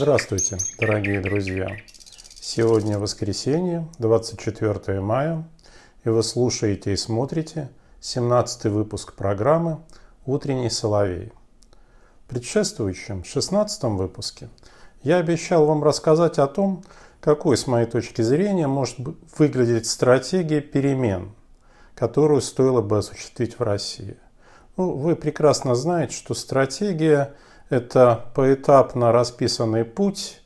Здравствуйте, дорогие друзья! Сегодня воскресенье, 24 мая, и вы слушаете и смотрите 17 выпуск программы «Утренний соловей». В предшествующем, 16 выпуске, я обещал вам рассказать о том, какой, с моей точки зрения, может выглядеть стратегия перемен, которую стоило бы осуществить в России. Ну, вы прекрасно знаете, что стратегия – это поэтапно расписанный путь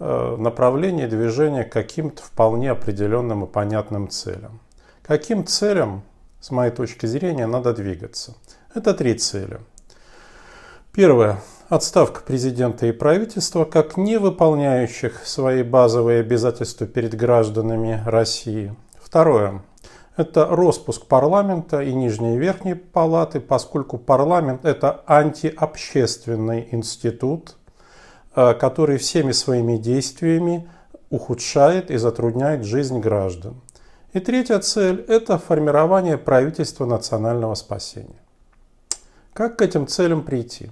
э, направление движения к каким-то вполне определенным и понятным целям. Каким целям, с моей точки зрения, надо двигаться? Это три цели. Первое. Отставка президента и правительства как не выполняющих свои базовые обязательства перед гражданами России. Второе. Это распуск парламента и нижней и верхней палаты, поскольку парламент – это антиобщественный институт, э, который всеми своими действиями ухудшает и затрудняет жизнь граждан. И третья цель – это формирование правительства национального спасения. Как к этим целям прийти?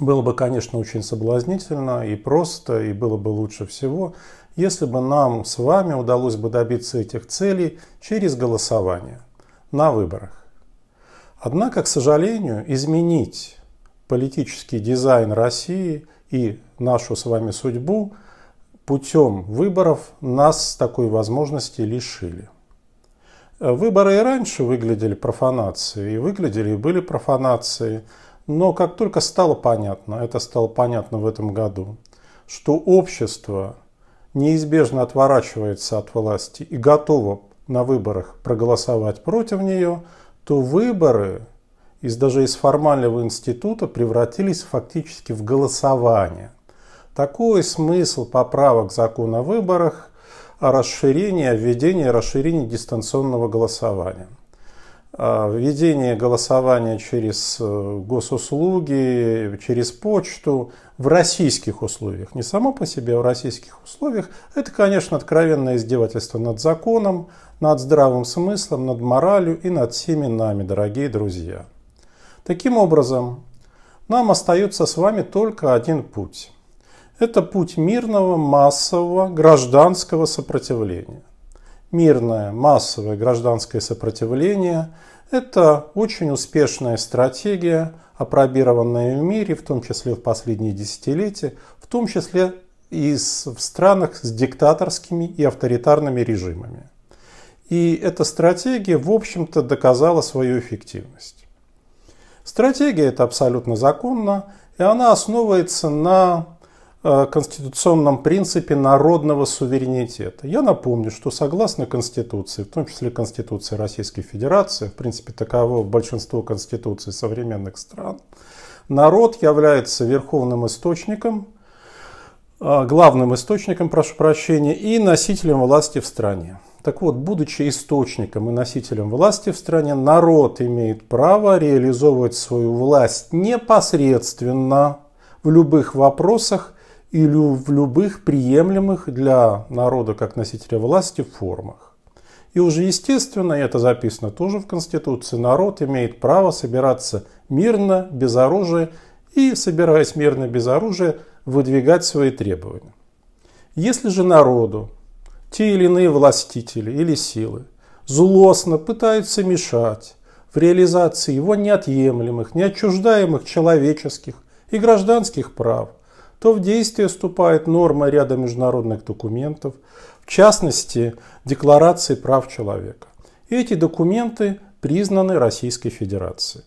Было бы, конечно, очень соблазнительно и просто, и было бы лучше всего, если бы нам с вами удалось бы добиться этих целей через голосование на выборах. Однако, к сожалению, изменить политический дизайн России и нашу с вами судьбу путем выборов нас такой возможности лишили. Выборы и раньше выглядели профанацией, и выглядели и были профанацией, но как только стало понятно, это стало понятно в этом году, что общество неизбежно отворачивается от власти и готово на выборах проголосовать против нее, то выборы из даже из формального института превратились фактически в голосование. Такой смысл поправок закона о выборах о расширении, о введении расширения дистанционного голосования. А, введение голосования через э, госуслуги, через почту в российских условиях, не само по себе, а в российских условиях, это, конечно, откровенное издевательство над законом, над здравым смыслом, над моралью и над всеми нами, дорогие друзья. Таким образом, нам остается с вами только один путь. Это путь мирного, массового, гражданского сопротивления мирное массовое гражданское сопротивление – это очень успешная стратегия, опробированная в мире, в том числе в последние десятилетия, в том числе и в странах с диктаторскими и авторитарными режимами. И эта стратегия, в общем-то, доказала свою эффективность. Стратегия это абсолютно законно, и она основывается на Э, конституционном принципе народного суверенитета. Я напомню, что согласно Конституции, в том числе Конституции Российской Федерации, в принципе таково большинство конституций современных стран, народ является верховным источником, э, главным источником, прошу прощения, и носителем власти в стране. Так вот, будучи источником и носителем власти в стране, народ имеет право реализовывать свою власть непосредственно в любых вопросах или в любых приемлемых для народа как носителя власти формах. И уже естественно, и это записано тоже в Конституции, народ имеет право собираться мирно, без оружия и, собираясь мирно, без оружия, выдвигать свои требования. Если же народу те или иные властители или силы злостно пытаются мешать в реализации его неотъемлемых, неотчуждаемых человеческих и гражданских прав – то в действие вступает норма ряда международных документов, в частности, Декларации прав человека. Эти документы признаны Российской Федерацией.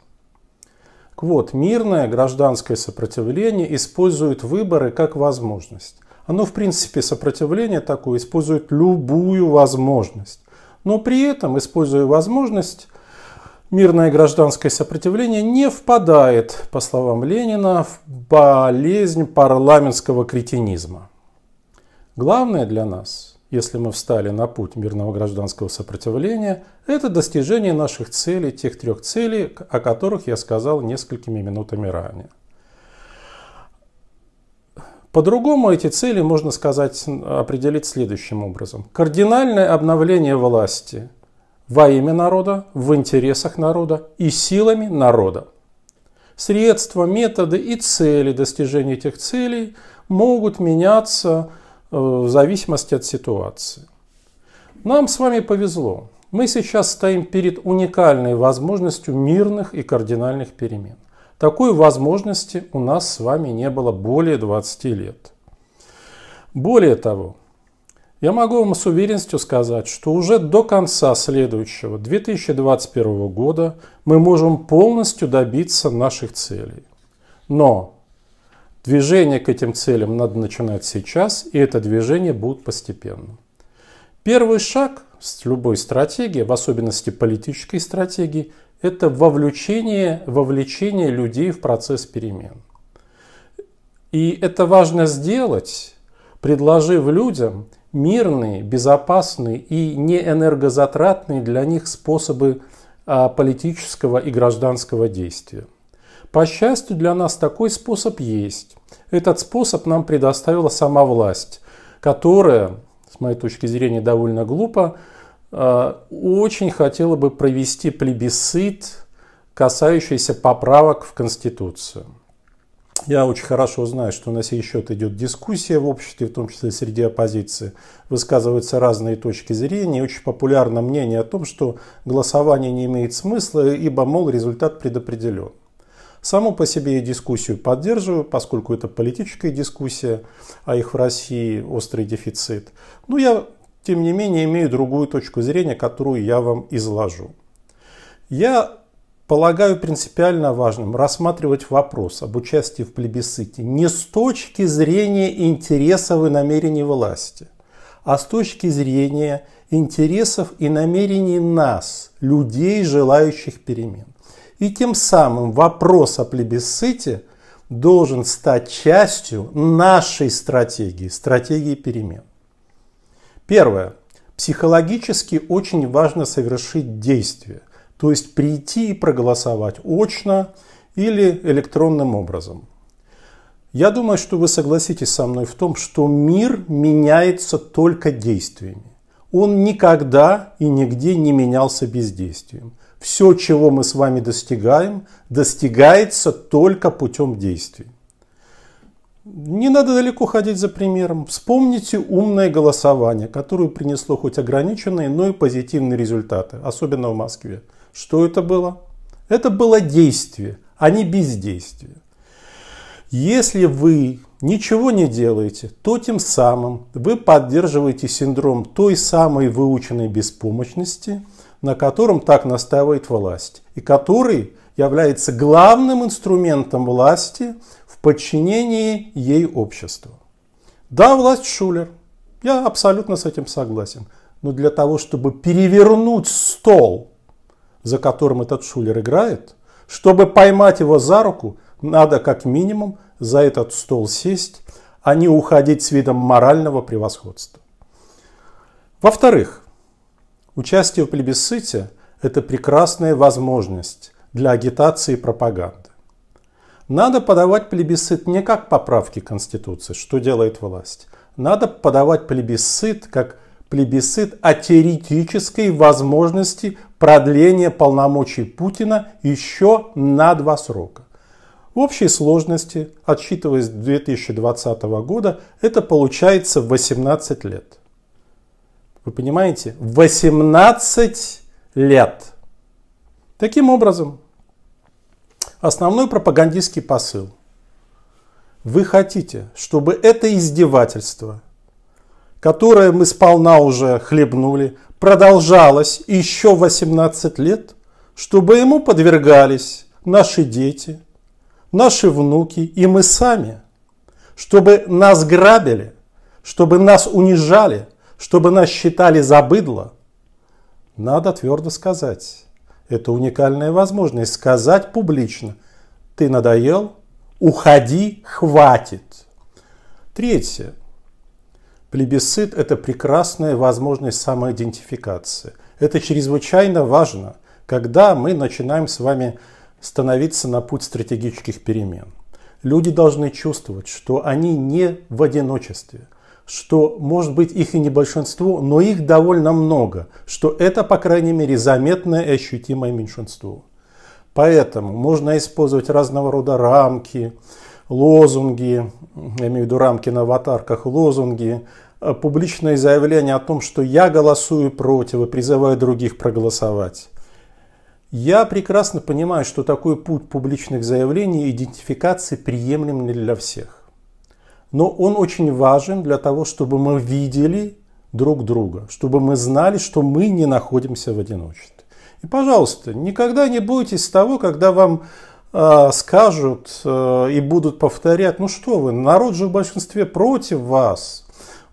Вот, мирное гражданское сопротивление использует выборы как возможность. Оно, в принципе, сопротивление такое использует любую возможность. Но при этом, используя возможность, мирное гражданское сопротивление не впадает, по словам Ленина, в болезнь парламентского кретинизма. Главное для нас, если мы встали на путь мирного гражданского сопротивления, это достижение наших целей, тех трех целей, о которых я сказал несколькими минутами ранее. По-другому эти цели можно сказать, определить следующим образом. Кардинальное обновление власти – во имя народа, в интересах народа и силами народа. Средства, методы и цели достижения этих целей могут меняться э, в зависимости от ситуации. Нам с вами повезло. Мы сейчас стоим перед уникальной возможностью мирных и кардинальных перемен. Такой возможности у нас с вами не было более 20 лет. Более того, я могу вам с уверенностью сказать, что уже до конца следующего 2021 года мы можем полностью добиться наших целей. Но движение к этим целям надо начинать сейчас, и это движение будет постепенно. Первый шаг с любой стратегии, в особенности политической стратегии, это вовлечение, вовлечение людей в процесс перемен. И это важно сделать, предложив людям мирные, безопасные и не энергозатратные для них способы а, политического и гражданского действия. По счастью для нас такой способ есть. Этот способ нам предоставила сама власть, которая, с моей точки зрения, довольно глупо, а, очень хотела бы провести плебисцит, касающийся поправок в Конституцию. Я очень хорошо знаю, что на сей счет идет дискуссия в обществе, в том числе среди оппозиции. Высказываются разные точки зрения. Очень популярно мнение о том, что голосование не имеет смысла, ибо, мол, результат предопределен. Саму по себе я дискуссию поддерживаю, поскольку это политическая дискуссия, а их в России острый дефицит. Но я, тем не менее, имею другую точку зрения, которую я вам изложу. Я Полагаю принципиально важным рассматривать вопрос об участии в плебисците не с точки зрения интересов и намерений власти, а с точки зрения интересов и намерений нас, людей, желающих перемен. И тем самым вопрос о плебисците должен стать частью нашей стратегии, стратегии перемен. Первое. Психологически очень важно совершить действие – то есть прийти и проголосовать очно или электронным образом. Я думаю, что вы согласитесь со мной в том, что мир меняется только действиями. Он никогда и нигде не менялся бездействием. Все, чего мы с вами достигаем, достигается только путем действий. Не надо далеко ходить за примером. Вспомните умное голосование, которое принесло хоть ограниченные, но и позитивные результаты, особенно в Москве. Что это было? Это было действие, а не бездействие. Если вы ничего не делаете, то тем самым вы поддерживаете синдром той самой выученной беспомощности, на котором так настаивает власть, и который является главным инструментом власти в подчинении ей обществу. Да, власть Шулер, я абсолютно с этим согласен, но для того, чтобы перевернуть стол – за которым этот шулер играет, чтобы поймать его за руку, надо как минимум за этот стол сесть, а не уходить с видом морального превосходства. Во-вторых, участие в плебисците – это прекрасная возможность для агитации и пропаганды. Надо подавать плебисцит не как поправки Конституции, что делает власть. Надо подавать плебисцит как плебисцит о теоретической возможности продления полномочий Путина еще на два срока. В общей сложности, отсчитывая с 2020 года, это получается 18 лет. Вы понимаете? 18 лет. Таким образом, основной пропагандистский посыл. Вы хотите, чтобы это издевательство, которое мы сполна уже хлебнули, продолжалось еще 18 лет, чтобы ему подвергались наши дети, наши внуки и мы сами, чтобы нас грабили, чтобы нас унижали, чтобы нас считали за надо твердо сказать. Это уникальная возможность сказать публично. Ты надоел? Уходи, хватит. Третье. Плебисцит – это прекрасная возможность самоидентификации. Это чрезвычайно важно, когда мы начинаем с вами становиться на путь стратегических перемен. Люди должны чувствовать, что они не в одиночестве, что, может быть, их и не большинство, но их довольно много, что это, по крайней мере, заметное и ощутимое меньшинство. Поэтому можно использовать разного рода рамки, лозунги, я имею в виду рамки на аватарках, лозунги, Э, публичное заявление о том, что я голосую против и призываю других проголосовать. Я прекрасно понимаю, что такой путь публичных заявлений и идентификации приемлем не для всех. Но он очень важен для того, чтобы мы видели друг друга, чтобы мы знали, что мы не находимся в одиночестве. И, пожалуйста, никогда не бойтесь того, когда вам э, скажут э, и будут повторять, ну что вы, народ же в большинстве против вас,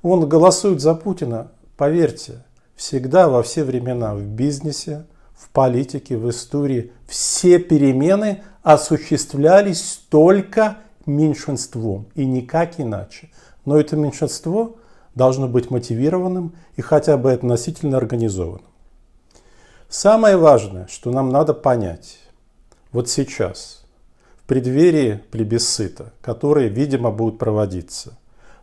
он голосует за Путина, поверьте, всегда во все времена в бизнесе, в политике, в истории. Все перемены осуществлялись только меньшинством и никак иначе. Но это меньшинство должно быть мотивированным и хотя бы относительно организованным. Самое важное, что нам надо понять, вот сейчас, в преддверии плебисцита, которые, видимо, будут проводиться,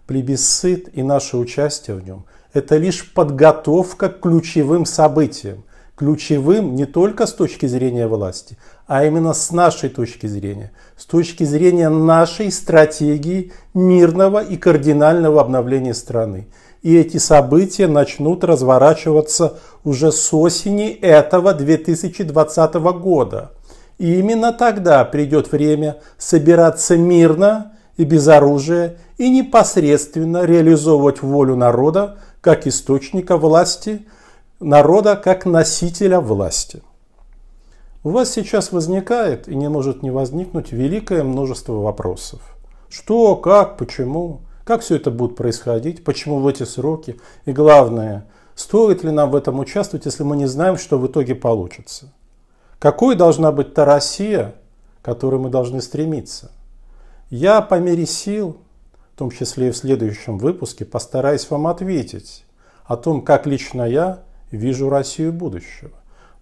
плебисцит и наше участие в нем – это лишь подготовка к ключевым событиям. Ключевым не только с точки зрения власти, а именно с нашей точки зрения. С точки зрения нашей стратегии мирного и кардинального обновления страны. И эти события начнут разворачиваться уже с осени этого 2020 года. И именно тогда придет время собираться мирно и без оружия и непосредственно реализовывать волю народа как источника власти, народа как носителя власти. У вас сейчас возникает и не может не возникнуть великое множество вопросов. Что, как, почему, как все это будет происходить, почему в эти сроки и главное, стоит ли нам в этом участвовать, если мы не знаем, что в итоге получится. Какой должна быть та Россия, к которой мы должны стремиться? Я по мере сил, в том числе и в следующем выпуске, постараюсь вам ответить о том, как лично я вижу Россию будущего.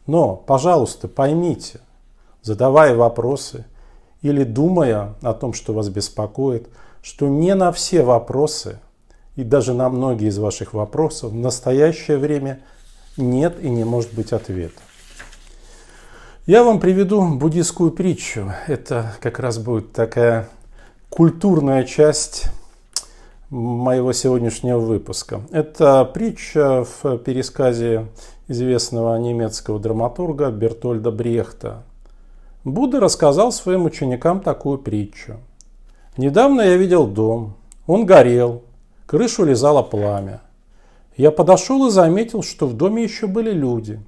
Но, пожалуйста, поймите, задавая вопросы или думая о том, что вас беспокоит, что не на все вопросы и даже на многие из ваших вопросов в настоящее время нет и не может быть ответа. Я вам приведу буддийскую притчу. Это как раз будет такая культурная часть моего сегодняшнего выпуска. Это притча в пересказе известного немецкого драматурга Бертольда Брехта. Будда рассказал своим ученикам такую притчу. «Недавно я видел дом. Он горел. Крышу лизало пламя. Я подошел и заметил, что в доме еще были люди.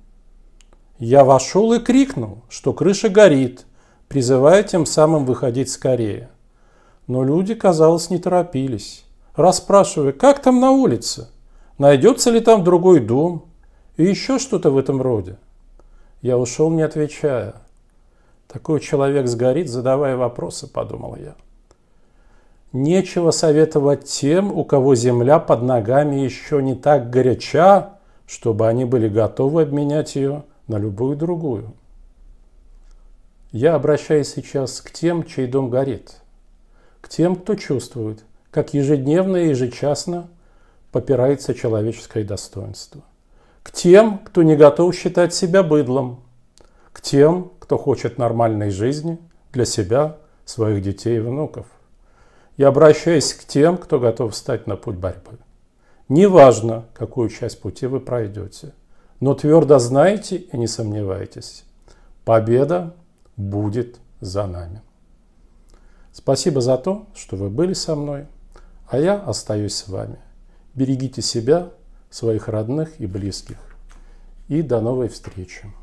Я вошел и крикнул, что крыша горит, призывая тем самым выходить скорее. Но люди, казалось, не торопились, расспрашивая, как там на улице, найдется ли там другой дом и еще что-то в этом роде. Я ушел, не отвечая. Такой человек сгорит, задавая вопросы, подумал я. Нечего советовать тем, у кого земля под ногами еще не так горяча, чтобы они были готовы обменять ее на любую другую. Я обращаюсь сейчас к тем, чей дом горит – тем, кто чувствует, как ежедневно и ежечасно попирается человеческое достоинство. К тем, кто не готов считать себя быдлом. К тем, кто хочет нормальной жизни для себя, своих детей и внуков. Я обращаюсь к тем, кто готов встать на путь борьбы. Неважно, какую часть пути вы пройдете, но твердо знайте и не сомневайтесь, победа будет за нами. Спасибо за то, что вы были со мной, а я остаюсь с вами. Берегите себя, своих родных и близких. И до новой встречи.